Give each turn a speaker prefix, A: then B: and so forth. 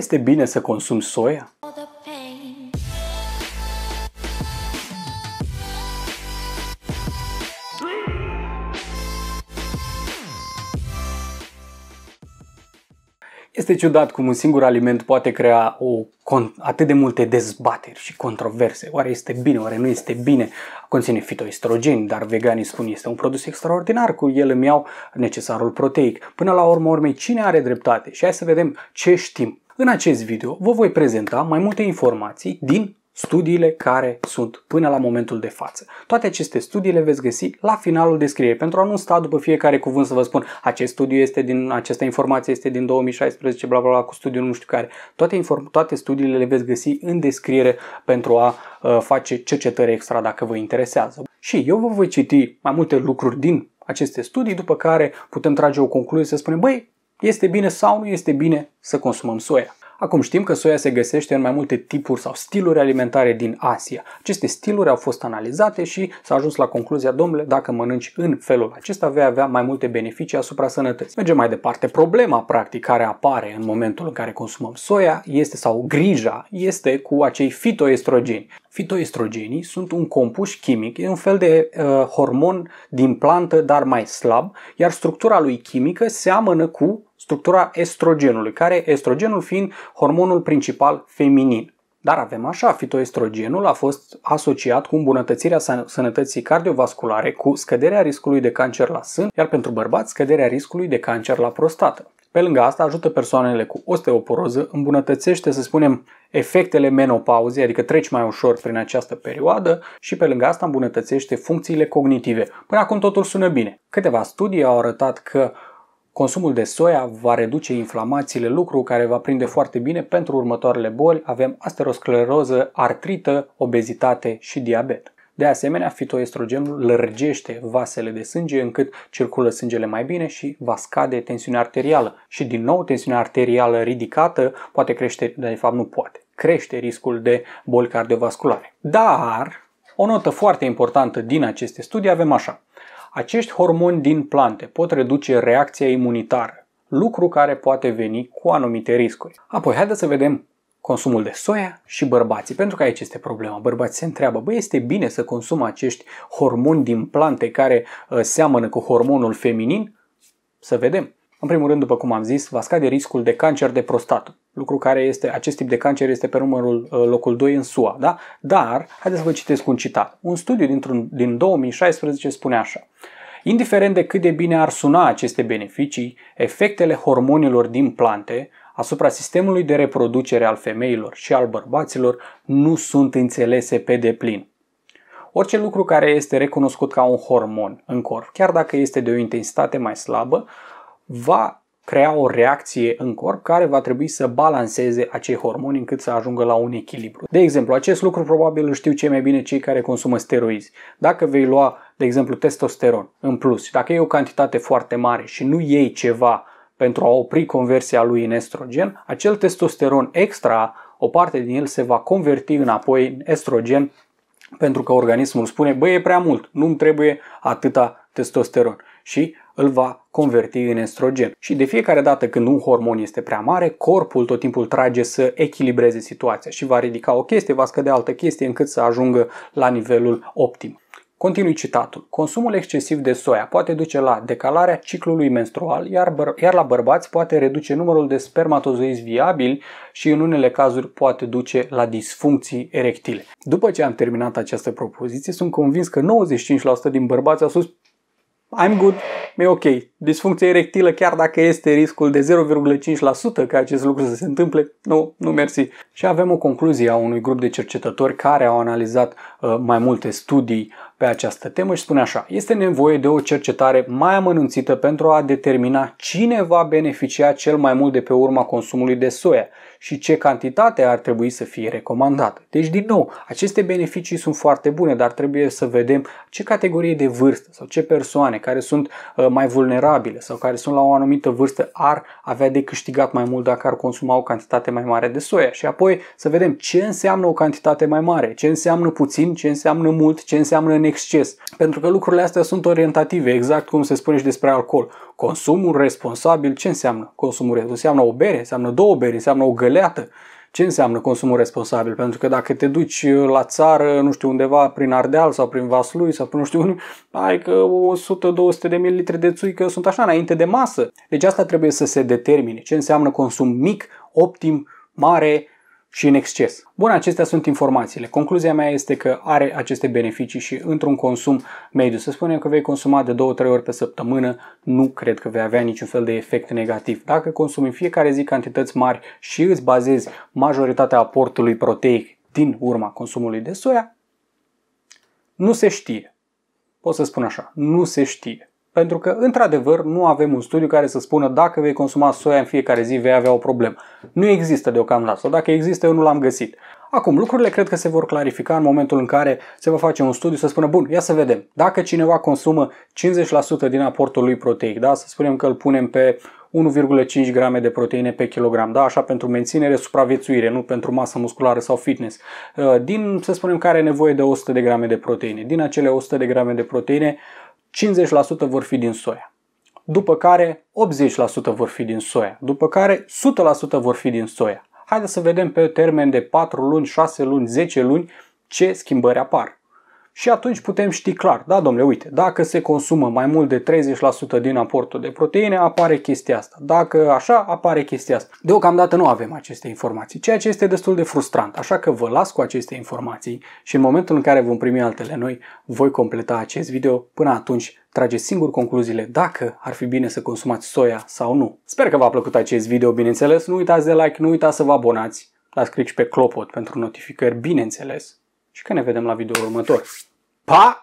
A: Este bine să consumi soia? Este ciudat cum un singur aliment poate crea o, atât de multe dezbateri și controverse. Oare este bine, oare nu este bine? Conține fitoestrogeni, dar veganii spun este un produs extraordinar, cu el îmi iau necesarul proteic. Până la urmă urmei, cine are dreptate? Și hai să vedem ce știm. În acest video vă voi prezenta mai multe informații din studiile care sunt până la momentul de față. Toate aceste studii le veți găsi la finalul descrierii, pentru a nu sta după fiecare cuvânt să vă spun acest studiu este din, această informație este din 2016, bla bla bla, cu studiul nu știu care. Toate, inform- toate studiile le veți găsi în descriere pentru a uh, face cercetări extra dacă vă interesează. Și eu vă voi citi mai multe lucruri din aceste studii, după care putem trage o concluzie să spunem, băi, este bine sau nu este bine să consumăm soia? Acum știm că soia se găsește în mai multe tipuri sau stiluri alimentare din Asia. Aceste stiluri au fost analizate și s-a ajuns la concluzia, domnule, dacă mănânci în felul acesta vei avea mai multe beneficii asupra sănătății. Mergem mai departe. Problema practic care apare în momentul în care consumăm soia este sau grija este cu acei fitoestrogeni. Fitoestrogenii sunt un compus chimic, e un fel de uh, hormon din plantă, dar mai slab, iar structura lui chimică seamănă cu structura estrogenului, care estrogenul fiind hormonul principal feminin. Dar avem așa, fitoestrogenul a fost asociat cu îmbunătățirea sănătății cardiovasculare, cu scăderea riscului de cancer la sân, iar pentru bărbați scăderea riscului de cancer la prostată. Pe lângă asta ajută persoanele cu osteoporoză, îmbunătățește, să spunem, efectele menopauzei, adică treci mai ușor prin această perioadă și pe lângă asta îmbunătățește funcțiile cognitive. Până acum totul sună bine. Câteva studii au arătat că Consumul de soia va reduce inflamațiile, lucru care va prinde foarte bine pentru următoarele boli. Avem asteroscleroză, artrită, obezitate și diabet. De asemenea, fitoestrogenul lărgește vasele de sânge încât circulă sângele mai bine și va scade tensiunea arterială. Și din nou, tensiunea arterială ridicată poate crește, de fapt nu poate, crește riscul de boli cardiovasculare. Dar, o notă foarte importantă din aceste studii avem așa. Acești hormoni din plante pot reduce reacția imunitară, lucru care poate veni cu anumite riscuri. Apoi, haideți să vedem consumul de soia și bărbații, pentru că aici este problema. Bărbații se întreabă, băi, este bine să consumă acești hormoni din plante care uh, seamănă cu hormonul feminin? Să vedem. În primul rând, după cum am zis, va scade riscul de cancer de prostată lucru care este, acest tip de cancer este pe numărul uh, locul 2 în SUA, da? Dar, haideți să vă citesc un citat. Un studiu dintr-un, din 2016 spune așa. Indiferent de cât de bine ar suna aceste beneficii, efectele hormonilor din plante asupra sistemului de reproducere al femeilor și al bărbaților nu sunt înțelese pe deplin. Orice lucru care este recunoscut ca un hormon în corp, chiar dacă este de o intensitate mai slabă, va crea o reacție în corp care va trebui să balanceze acei hormoni încât să ajungă la un echilibru. De exemplu, acest lucru probabil îl știu cei mai bine cei care consumă steroizi. Dacă vei lua, de exemplu, testosteron în plus, dacă e o cantitate foarte mare și nu iei ceva pentru a opri conversia lui în estrogen, acel testosteron extra, o parte din el se va converti înapoi în estrogen pentru că organismul spune, băi, e prea mult, nu-mi trebuie atâta testosteron și îl va converti în estrogen. Și de fiecare dată când un hormon este prea mare, corpul tot timpul trage să echilibreze situația și va ridica o chestie, va scădea altă chestie încât să ajungă la nivelul optim. Continui citatul. Consumul excesiv de soia poate duce la decalarea ciclului menstrual, iar, băr- iar la bărbați poate reduce numărul de spermatozoizi viabili și în unele cazuri poate duce la disfuncții erectile. După ce am terminat această propoziție, sunt convins că 95% din bărbați au spus I'm good, e ok. Disfuncție erectilă, chiar dacă este riscul de 0,5% ca acest lucru să se întâmple, nu, nu mersi. Și avem o concluzie a unui grup de cercetători care au analizat uh, mai multe studii pe această temă și spune așa Este nevoie de o cercetare mai amănunțită pentru a determina cine va beneficia cel mai mult de pe urma consumului de soia și ce cantitate ar trebui să fie recomandată. Deci, din nou, aceste beneficii sunt foarte bune, dar trebuie să vedem ce categorie de vârstă sau ce persoane care sunt uh, mai vulnerabile sau care sunt la o anumită vârstă ar avea de câștigat mai mult dacă ar consuma o cantitate mai mare de soia și apoi să vedem ce înseamnă o cantitate mai mare, ce înseamnă puțin, ce înseamnă mult, ce înseamnă exces. Pentru că lucrurile astea sunt orientative, exact cum se spune și despre alcool. Consumul responsabil, ce înseamnă consumul responsabil? Înseamnă o bere, înseamnă două bere, înseamnă o găleată. Ce înseamnă consumul responsabil? Pentru că dacă te duci uh, la țară, nu știu, undeva prin Ardeal sau prin Vaslui sau prin nu știu unde, ai că 100-200 de mililitri de țuică sunt așa înainte de masă. Deci asta trebuie să se determine. Ce înseamnă consum mic, optim, mare, și în exces. Bun, acestea sunt informațiile. Concluzia mea este că are aceste beneficii și într-un consum mediu. Să spunem că vei consuma de 2-3 ori pe săptămână, nu cred că vei avea niciun fel de efect negativ. Dacă consumi în fiecare zi cantități mari și îți bazezi majoritatea aportului proteic din urma consumului de soia, nu se știe. Pot să spun așa, nu se știe. Pentru că, într-adevăr, nu avem un studiu care să spună dacă vei consuma soia în fiecare zi vei avea o problemă. Nu există deocamdată, sau dacă există, eu nu l-am găsit. Acum, lucrurile cred că se vor clarifica în momentul în care se va face un studiu să spună, bun, ia să vedem, dacă cineva consumă 50% din aportul lui proteic, da, să spunem că îl punem pe 1,5 grame de proteine pe kilogram, da, așa pentru menținere, supraviețuire, nu pentru masă musculară sau fitness. Din, să spunem, care are nevoie de 100 de grame de proteine. Din acele 100 de grame de proteine, 50% vor fi din soia, după care 80% vor fi din soia, după care 100% vor fi din soia. Haideți să vedem pe termen de 4 luni, 6 luni, 10 luni ce schimbări apar și atunci putem ști clar, da domnule, uite, dacă se consumă mai mult de 30% din aportul de proteine, apare chestia asta. Dacă așa, apare chestia asta. Deocamdată nu avem aceste informații, ceea ce este destul de frustrant, așa că vă las cu aceste informații și în momentul în care vom primi altele noi, voi completa acest video. Până atunci, trageți singur concluziile dacă ar fi bine să consumați soia sau nu. Sper că v-a plăcut acest video, bineînțeles. Nu uitați de like, nu uitați să vă abonați. Dați click și pe clopot pentru notificări, bineînțeles. Și că ne vedem la video următor. Pop